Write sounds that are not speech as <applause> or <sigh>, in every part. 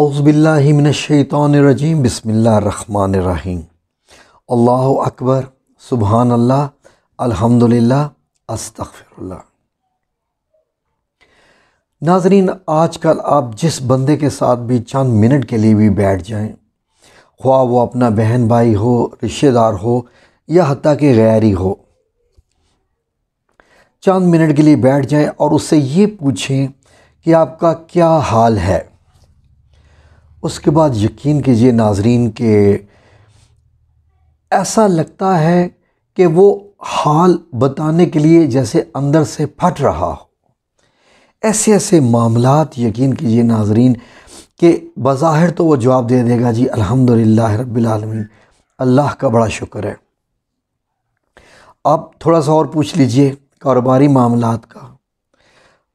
अउज़बिल्लिमिनशैतरजीम बसमीम अल्लाह अकबर सुबहान अल्लाह अल्हम्दुलिल्लाह अस्तगफिरुल्लाह नाजरीन आजकल आप जिस बंदे के साथ भी चंद मिनट के लिए भी बैठ जाएं ख्वा वो अपना बहन भाई हो रिश्तेदार हो या हती गैर गैरी हो चंद मिनट के लिए बैठ जाएं और उससे ये पूछें कि आपका क्या हाल है उसके बाद यकीन कीजिए नाजरीन के ऐसा लगता है कि वो हाल बताने के लिए जैसे अंदर से फट रहा हो ऐसे ऐसे मामलात यकीन कीजिए नाजरीन कि बज़ाहिर तो वो जवाब दे देगा जी अल्हम्दुलिल्लाह रब्बिल आलमीन अल्लाह का बड़ा शुक्र है आप थोड़ा सा और पूछ लीजिए कारोबारी मामलात का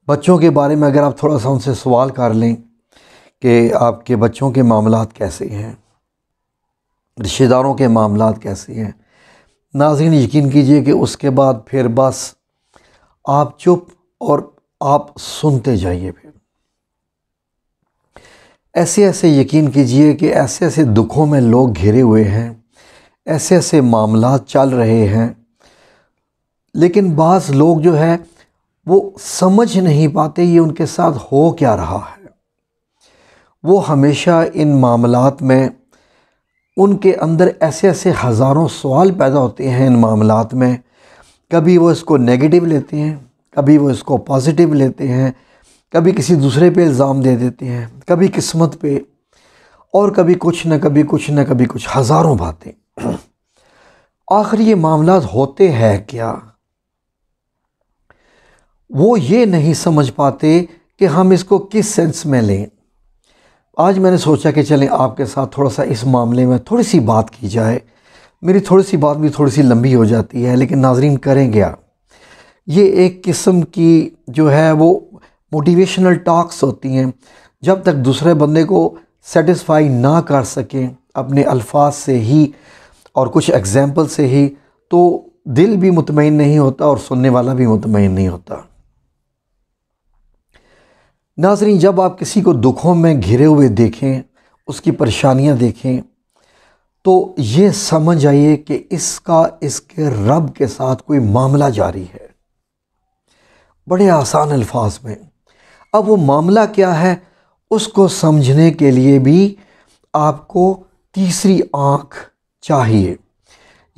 बच्चों के बारे में अगर आप थोड़ा सा उनसे सवाल कर लें कि आपके बच्चों के मामला कैसे हैं रिश्तेदारों के मामला कैसे हैं नाजिन यकीन कीजिए कि उसके बाद फिर बस आप चुप और आप सुनते जाइए फिर ऐसे ऐसे यकीन कीजिए कि ऐसे ऐसे दुखों में लोग घिरे हुए हैं ऐसे ऐसे मामला चल रहे हैं लेकिन बाज़ लोग जो है वो समझ नहीं पाते ये उनके साथ हो क्या रहा है वो हमेशा इन मामलात में उनके अंदर ऐसे ऐसे हज़ारों सवाल पैदा होते हैं इन मामलात में कभी वो इसको नेगेटिव लेते हैं कभी वो इसको पॉजिटिव लेते हैं कभी किसी दूसरे पे इल्ज़ाम दे देते हैं कभी किस्मत पे और कभी कुछ न कभी कुछ न कभी कुछ हज़ारों बातें <clears throat> आखिर ये मामला होते हैं क्या वो ये नहीं समझ पाते कि हम इसको किस सेंस में लें आज मैंने सोचा कि चलें आपके साथ थोड़ा सा इस मामले में थोड़ी सी बात की जाए मेरी थोड़ी सी बात भी थोड़ी सी लंबी हो जाती है लेकिन नाजरीन करें क्या ये एक किस्म की जो है वो मोटिवेशनल टॉक्स होती हैं जब तक दूसरे बंदे को सेटिस्फाई ना कर सकें अपने अल्फाज से ही और कुछ एग्ज़ाम्पल से ही तो दिल भी मुतमिन नहीं होता और सुनने वाला भी मुतमिन नहीं होता नाजरीन जब आप किसी को दुखों में घिरे हुए देखें उसकी परेशानियां देखें तो ये समझ आइए कि इसका इसके रब के साथ कोई मामला जारी है बड़े आसान अल्फाज में अब वो मामला क्या है उसको समझने के लिए भी आपको तीसरी आँख चाहिए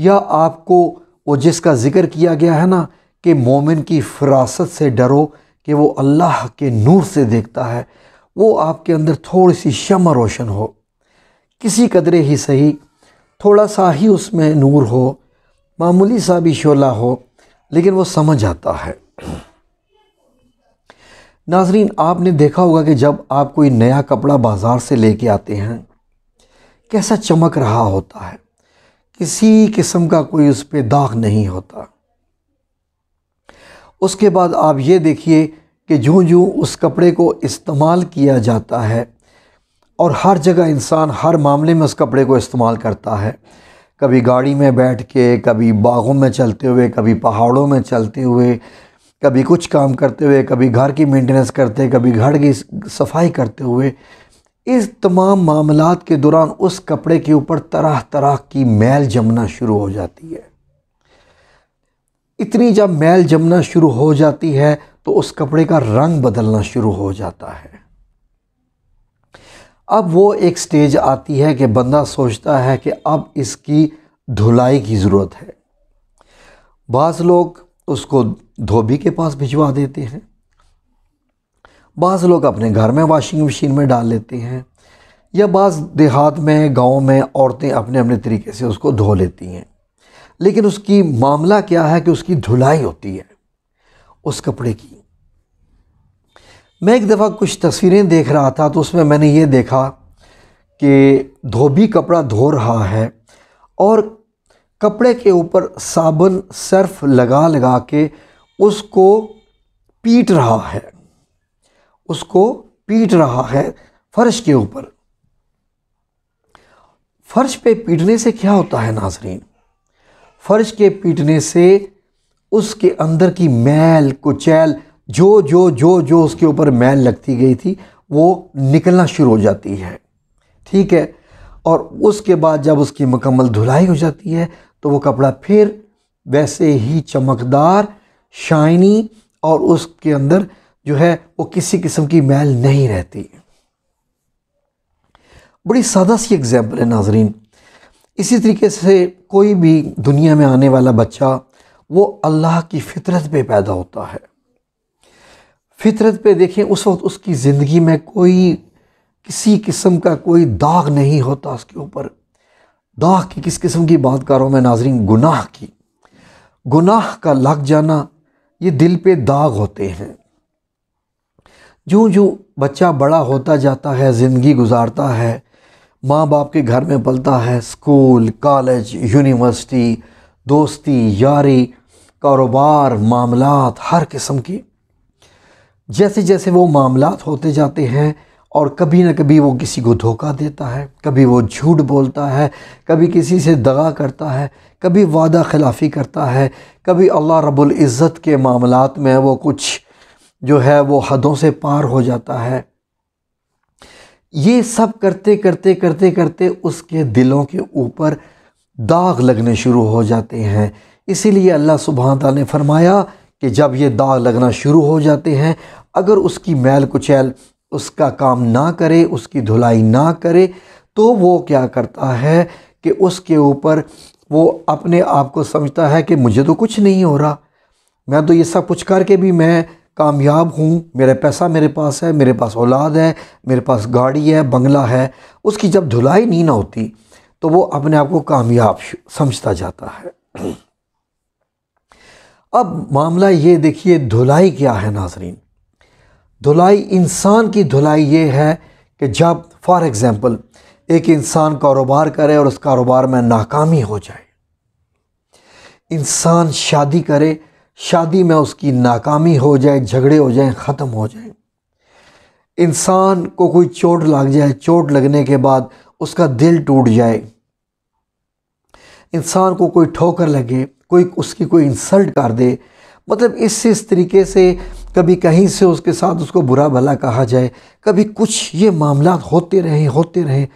या आपको वो जिसका ज़िक्र किया गया है ना कि मोमिन की फरासत से डरो कि वो अल्लाह के नूर से देखता है वो आपके अंदर थोड़ी सी शम रोशन हो किसी कदरे ही सही थोड़ा सा ही उसमें नूर हो मामूली सा भी शोला हो लेकिन वो समझ आता है नाजरीन आपने देखा होगा कि जब आप कोई नया कपड़ा बाज़ार से लेके आते हैं कैसा चमक रहा होता है किसी किस्म का कोई उस पर दाग नहीं होता उसके बाद आप ये देखिए कि जूँ जूँ उस कपड़े को इस्तेमाल किया जाता है और हर जगह इंसान हर मामले में उस कपड़े को इस्तेमाल करता है कभी गाड़ी में बैठ के कभी बागों में चलते हुए कभी पहाड़ों में चलते हुए कभी कुछ काम करते हुए कभी घर की मेंटेनेंस करते कभी घर की सफाई करते हुए इस तमाम मामलों के दौरान उस कपड़े के ऊपर तरह तरह की मैल जमना शुरू हो जाती है इतनी जब मैल जमना शुरू हो जाती है तो उस कपड़े का रंग बदलना शुरू हो जाता है अब वो एक स्टेज आती है कि बंदा सोचता है कि अब इसकी धुलाई की ज़रूरत है बाज़ लोग उसको धोबी के पास भिजवा देते हैं बाज़ लोग अपने घर में वाशिंग मशीन में डाल लेते हैं या बाज़ देहात में गांव में औरतें अपने अपने तरीके से उसको धो लेती हैं लेकिन उसकी मामला क्या है कि उसकी धुलाई होती है उस कपड़े की मैं एक दफ़ा कुछ तस्वीरें देख रहा था तो उसमें मैंने ये देखा कि धोबी कपड़ा धो रहा है और कपड़े के ऊपर साबुन सर्फ लगा लगा के उसको पीट रहा है उसको पीट रहा है फर्श के ऊपर फर्श पे पीटने से क्या होता है नाजरीन फर्श के पीटने से उसके अंदर की मैल कुचैल जो जो जो जो उसके ऊपर मैल लगती गई थी वो निकलना शुरू हो जाती है ठीक है और उसके बाद जब उसकी मुकम्मल धुलाई हो जाती है तो वो कपड़ा फिर वैसे ही चमकदार शाइनी और उसके अंदर जो है वो किसी किस्म की मैल नहीं रहती बड़ी सादा सी एग्जाम्पल है नाजरीन इसी तरीके से कोई भी दुनिया में आने वाला बच्चा वो अल्लाह की फितरत पे पैदा होता है फितरत पे देखें उस वक्त उसकी ज़िंदगी में कोई किसी किस्म का कोई दाग नहीं होता उसके ऊपर दाग की किस किस्म की बात कर रहा हूँ मैं नाजरीन गुनाह की गुनाह का लग जाना ये दिल पे दाग होते हैं जो जो बच्चा बड़ा होता जाता है ज़िंदगी गुजारता है माँ बाप के घर में पलता है स्कूल कॉलेज यूनिवर्सिटी दोस्ती यारी कारोबार मामलात हर किस्म की जैसे जैसे वो मामलात होते जाते हैं और कभी ना कभी वो किसी को धोखा देता है कभी वो झूठ बोलता है कभी किसी से दगा करता है कभी वादा खिलाफ़ी करता है कभी अल्लाह रब्बुल इज़्ज़त के मामलात में वो कुछ जो है वो हदों से पार हो जाता है ये सब करते करते करते करते उसके दिलों के ऊपर दाग लगने शुरू हो जाते हैं इसीलिए अल्लाह सुबहान ने फरमाया कि जब ये दाग लगना शुरू हो जाते हैं अगर उसकी मैल कुचैल उसका काम ना करे उसकी धुलाई ना करे तो वो क्या करता है कि उसके ऊपर वो अपने आप को समझता है कि मुझे तो कुछ नहीं हो रहा मैं तो ये सब कुछ करके भी मैं कामयाब हूँ मेरा पैसा मेरे पास है मेरे पास औलाद है मेरे पास गाड़ी है बंगला है उसकी जब धुलाई नहीं ना होती तो वो अपने आप को कामयाब समझता जाता है <clears throat> अब मामला ये देखिए धुलाई क्या है नाजरीन धुलाई इंसान की धुलाई ये है कि जब फॉर एग्ज़ाम्पल एक इंसान कारोबार करे और उस कारोबार में नाकामी हो जाए इंसान शादी करे शादी में उसकी नाकामी हो जाए झगड़े हो जाए ख़त्म हो जाए इंसान को कोई चोट लग जाए चोट लगने के बाद उसका दिल टूट जाए इंसान को कोई ठोकर लगे कोई उसकी कोई इंसल्ट कर दे मतलब इस इस तरीके से कभी कहीं से उसके साथ उसको बुरा भला कहा जाए कभी कुछ ये मामला होते रहे होते रहे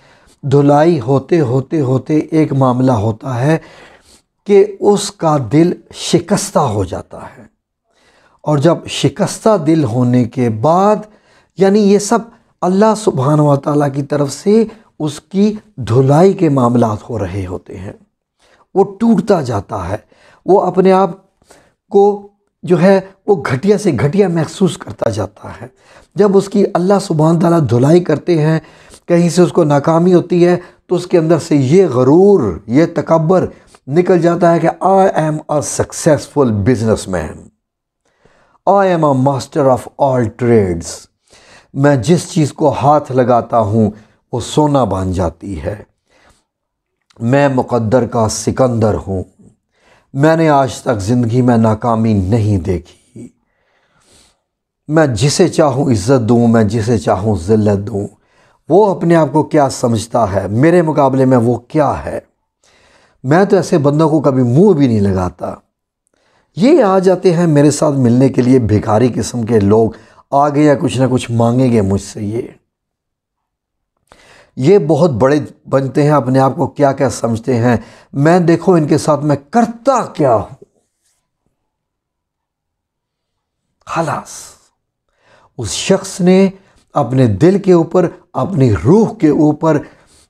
धुलाई होते होते होते एक मामला होता है कि उसका दिल शिकस्ता हो जाता है और जब शिकस्ता दिल होने के बाद यानी ये सब अल्लाह सुबहान व की तरफ से उसकी धुलाई के मामला हो रहे होते हैं वो टूटता जाता है वो अपने आप को जो है वो घटिया से घटिया महसूस करता जाता है जब उसकी अल्लाह सुबहान तला धुलाई करते हैं कहीं से उसको नाकामी होती है तो उसके अंदर से ये गरूर ये तकबर निकल जाता है कि I am a successful businessman I am a master of all trades मैं जिस चीज़ को हाथ लगाता हूँ वो सोना बन जाती है मैं मुकद्दर का सिकंदर हूँ मैंने आज तक ज़िंदगी में नाकामी नहीं देखी मैं जिसे चाहूँ इज़्ज़त दूँ मैं जिसे चाहूँ ज़िल्लत दूँ वो अपने आप को क्या समझता है मेरे मुकाबले में वो क्या है मैं तो ऐसे बंदों को कभी मुंह भी नहीं लगाता ये आ जाते हैं मेरे साथ मिलने के लिए भिखारी किस्म के लोग आगे या कुछ ना कुछ मांगेंगे मुझसे ये ये बहुत बड़े बनते हैं अपने आप को क्या क्या समझते हैं मैं देखो इनके साथ मैं करता क्या हूं खलास उस शख्स ने अपने दिल के ऊपर अपनी रूह के ऊपर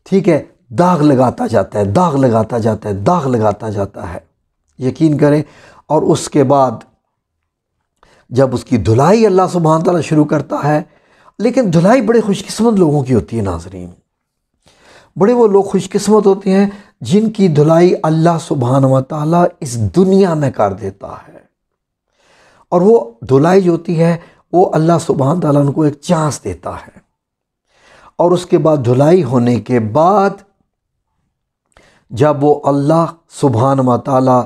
ठीक है दाग लगाता जाता है दाग लगाता जाता है दाग लगाता जाता है यकीन करें और उसके बाद जब उसकी धुलाई अल्लाह सुबहान तला शुरू करता है लेकिन धुलाई बड़े खुशकस्मत लोगों की होती है नाजरीन बड़े वो लोग खुशकस्मत होते हैं जिनकी धुलाई अल्लाह सुबहान व ताली इस दुनिया में कर देता है और वो धुलाई जो होती है वो अल्लाह सुबहान तला उनको एक चांस देता है और उसके बाद धुलाई होने के बाद जब वो अल्लाह सुबहान व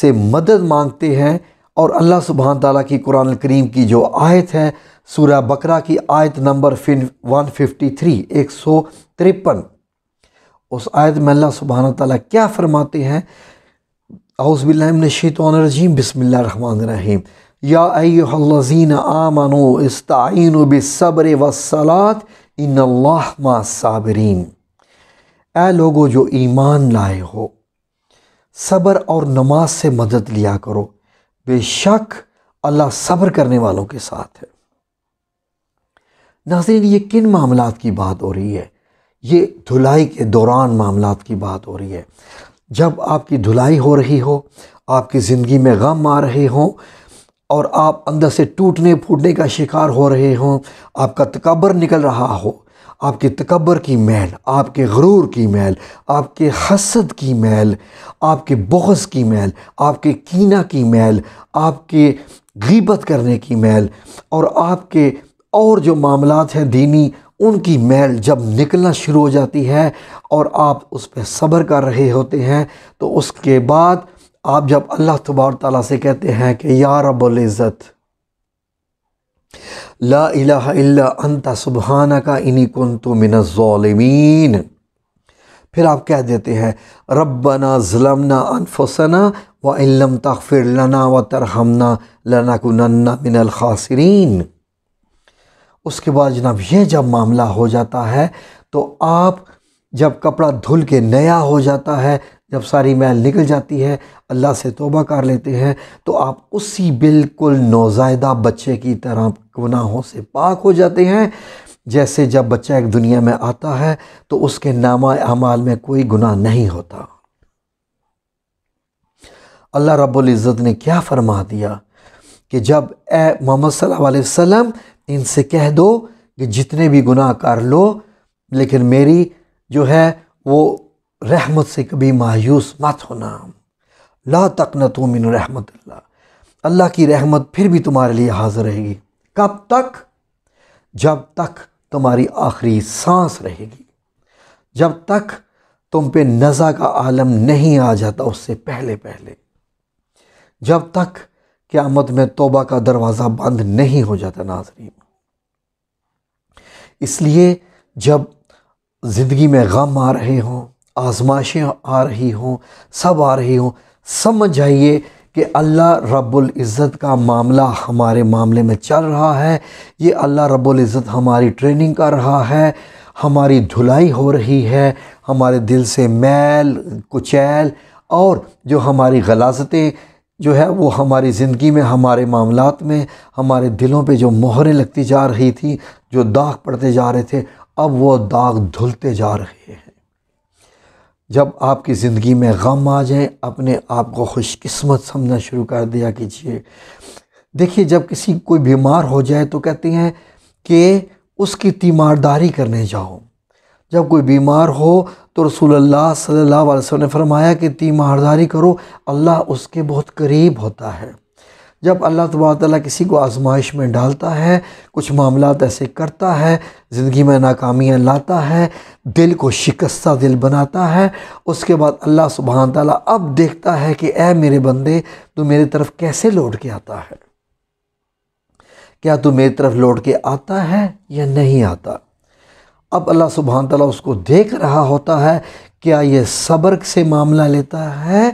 से मदद मांगते हैं और अल्लाह सुबहान ताली की कुरान करीम की जो आयत है सूर्य बकरा की आयत नंबर फिन वन फिफ्टी थ्री एक सौ तिरपन उस आयत में अल्लाह सुबहान ताली क्या फरमाते हैं आउज़बिल्लाशीतरजीम या याजीन आमनो इस्तिन बसब्र वसलात इन साबरीन ए लोगो जो ईमान लाए हो सब्र और नमाज से मदद लिया करो बेशक अल्लाह सब्र करने वालों के साथ है नाजरीन ये किन मामला की बात हो रही है ये धुलाई के दौरान मामला की बात हो रही है जब आपकी धुलाई हो रही हो आपकी ज़िंदगी में गम आ रहे हों और आप अंदर से टूटने फूटने का शिकार हो रहे हों आपका तकबर निकल रहा हो आपके तकबर की मैल आपके गरूर की मैल आपके हसद की मैल आपके बगस की मैल आपके कीना की मैल आपके गीबत करने की मैल और आपके और जो मामलात हैं दीनी उनकी मैल जब निकलना शुरू हो जाती है और आप उस पर सब्र कर रहे होते हैं तो उसके बाद आप जब अल्लाह तबार तला से कहते हैं कि या रब्बुल ला इल्ला अंता सुबहाना का इन्हीं कन तो मिनमीन फिर आप कह देते हैं रबना ज़लमना अनफसना व इलम तखफिर लना व तरहमना लना नन्ना मिनल खासरीन उसके बाद जनाब यह जब मामला हो जाता है तो आप जब कपड़ा धुल के नया हो जाता है जब सारी महल निकल जाती है अल्लाह से तोबा कर लेते हैं तो आप उसी बिल्कुल नौजायदा बच्चे की तरह गुनाहों से पाक हो जाते हैं जैसे जब बच्चा एक दुनिया में आता है तो उसके नामा अमाल में कोई गुनाह नहीं होता अल्लाह रब्ज़त ने क्या फरमा दिया कि जब ए मोहम्मद सल्लल्लाहु अलैहि वसल्लम इनसे कह दो कि जितने भी गुनाह कर लो लेकिन मेरी जो है वो रहमत से कभी मायूस मत होना ला तक न तो मिन रहमत अल्लाह की रहमत फिर भी तुम्हारे लिए हाजिर रहेगी कब तक जब तक तुम्हारी आखिरी सांस रहेगी जब तक तुम पे नज़ा का आलम नहीं आ जाता उससे पहले पहले जब तक क़्यामत में तोबा का दरवाज़ा बंद नहीं हो जाता नाजरीन इसलिए जब ज़िंदगी में गम आ रहे हों आजमाइशें आ रही हों सब आ रही हों समझ आइए कि अल्लाह रब्बुल इज़्ज़त का मामला हमारे मामले में चल रहा है ये अल्लाह रब्बुल इज़्ज़त हमारी ट्रेनिंग कर रहा है हमारी धुलाई हो रही है हमारे दिल से मैल कुचैल और जो हमारी गलाजतें जो है वो हमारी ज़िंदगी में हमारे मामलात में हमारे दिलों पे जो मोहरें लगती जा रही थी जो दाग पड़ते जा रहे थे अब वो दाग धुलते जा रहे हैं जब आपकी ज़िंदगी में गम आ जाए अपने आप को खुशकस्मत समझना शुरू कर दिया कीजिए देखिए जब किसी कोई बीमार हो जाए तो कहते हैं कि उसकी तीमारदारी करने जाओ जब कोई बीमार हो तो रसूल अल्लाह सल्लल्लाहु अलैहि वसल्लम ने फरमाया कि तीमारदारी करो अल्लाह उसके बहुत करीब होता है जब अल्लाह तबारा किसी को आजमाइश में डालता है कुछ मामला ऐसे करता है ज़िंदगी में नाकामियाँ लाता है दिल को शिकस्ता दिल बनाता है उसके बाद अल्लाह सुबहान तला अब देखता है कि ए मेरे बंदे तू मेरी तरफ़ कैसे लौट के आता है क्या तू मेरी तरफ़ लौट के आता है या नहीं आता अब अल्लाह सुबहान तला उसको देख रहा होता है क्या ये सब्र से मामला लेता है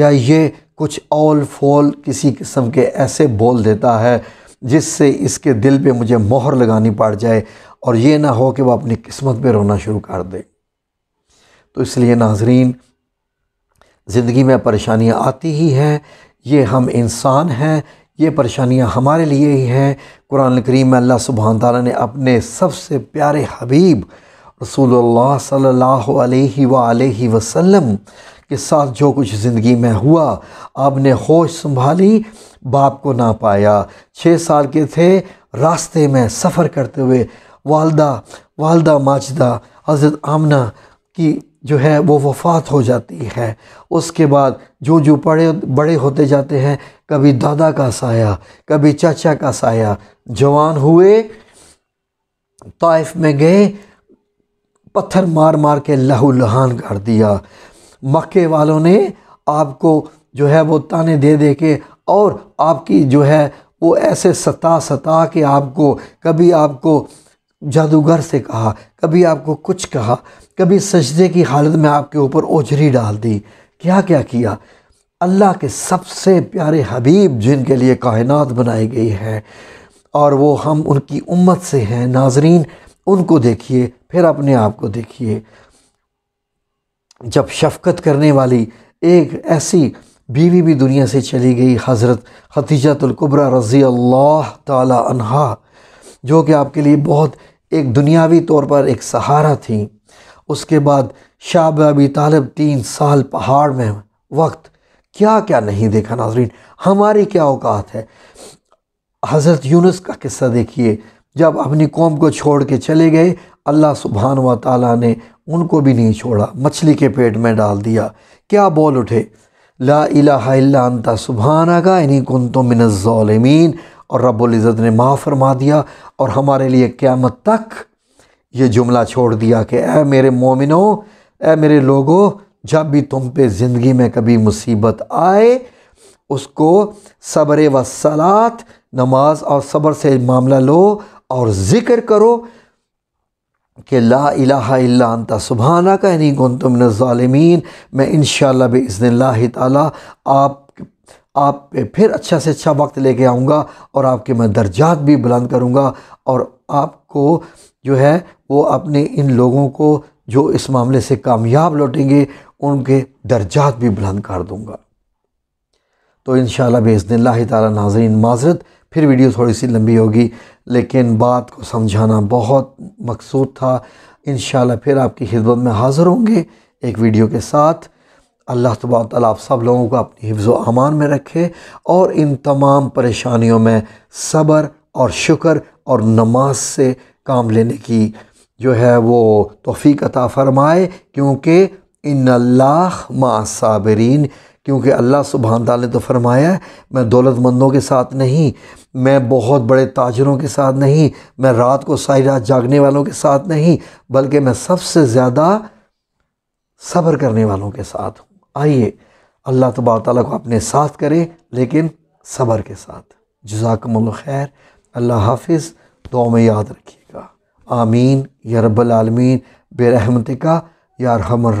या ये कुछ ओल फोल किसी किस्म के ऐसे बोल देता है जिससे इसके दिल पे मुझे मोहर लगानी पड़ जाए और ये ना हो कि वह अपनी किस्मत पे रोना शुरू कर दे तो इसलिए नाजरीन ज़िंदगी में परेशानियाँ आती ही हैं ये हम इंसान हैं ये परेशानियाँ हमारे लिए ही हैं कुरान करीम में अल्लाह सुबहान तारा ने अपने सबसे प्यारे हबीब रसूल सल्ला वसम के साथ जो कुछ ज़िंदगी में हुआ आपने होश संभाली बाप को ना पाया छः साल के थे रास्ते में सफ़र करते हुए वालदा वालदा माजदा हज़रत आमना की जो है वो वफ़ात हो जाती है उसके बाद जो जो बड़े बड़े होते जाते हैं कभी दादा का साया कभी चाचा का साया जवान हुए तयफ में गए पत्थर मार मार के लहू लहान कर दिया मक्के वालों ने आपको जो है वो ताने दे दे के और आपकी जो है वो ऐसे सता सता के आपको कभी आपको जादूगर से कहा कभी आपको कुछ कहा कभी सजदे की हालत में आपके ऊपर ओझरी डाल दी क्या क्या किया अल्लाह के सबसे प्यारे हबीब जिनके लिए कायनात बनाई गई है और वो हम उनकी उम्मत से हैं नाजरीन उनको देखिए फिर अपने आप को देखिए जब शफकत करने वाली एक ऐसी बीवी भी दुनिया से चली गई हज़रत खतीजतुल्कुबरा रज़ी अल्लाह तहा जो कि आपके लिए बहुत एक दुनियावी तौर पर एक सहारा थी उसके बाद शाब अबी तालब तीन साल पहाड़ में वक्त क्या क्या नहीं देखा नाजरीन हमारी क्या औकात है हज़रत यूनुस का किस्सा देखिए जब अपनी कौम को छोड़ के चले गए अल्लाह सुबहान व ताली ने उनको भी नहीं छोड़ा मछली के पेट में डाल दिया क्या बोल उठे ला इलाता सुबहाना का इन्हीं कन तो मिनज़ालमीन और रबुल्ज़त ने माँ फरमा दिया और हमारे लिए क़्यामत तक ये जुमला छोड़ दिया कि ए मेरे मोमिनो ए मेरे लोगो जब भी तुम पे ज़िंदगी में कभी मुसीबत आए उसको सब्र व सलात नमाज और सब्र से मामला लो और ज़िक्र करो कि ला इलाहा इल्ला अंता सुबहाना का यानी गुन ालमीन मैं इन शज़न ताला आप आप पे फिर अच्छा से अच्छा वक्त लेके आऊँगा और आपके मैं दर्जात भी बुलंद करूँगा और आपको जो है वो अपने इन लोगों को जो इस मामले से कामयाब लौटेंगे उनके दर्जात भी बुलंद कर दूँगा तो इन शाला बेज़न ला नाजरीन माजरत फिर वीडियो थोड़ी सी लंबी होगी लेकिन बात को समझाना बहुत मकसूद था इन फिर आपकी खिदमत में हाज़िर होंगे एक वीडियो के साथ अल्लाह तबात आप सब लोगों को अपनी हिफ्ज़ अमान में रखे और इन तमाम परेशानियों में सब्र और शुक्र और नमाज से काम लेने की जो है वो तोफ़ी अता फ़रमाए क्योंकि इन अल्लाह मासाबरीन क्योंकि अल्लाह सुबहान ने तो फरमाया है मैं दौलतमंदों के साथ नहीं मैं बहुत बड़े ताजरों के साथ नहीं मैं रात को सारी रात जागने वालों के साथ नहीं बल्कि मैं सबसे ज़्यादा सब्र करने वालों के साथ हूँ आइए अल्लाह तबार तो को अपने साथ करें लेकिन सब्र के साथ जजाकमल खैर अल्लाह हाफिज़ दो में याद रखिएगा आमीन या रब्बल आलमीन बेरहमत का यार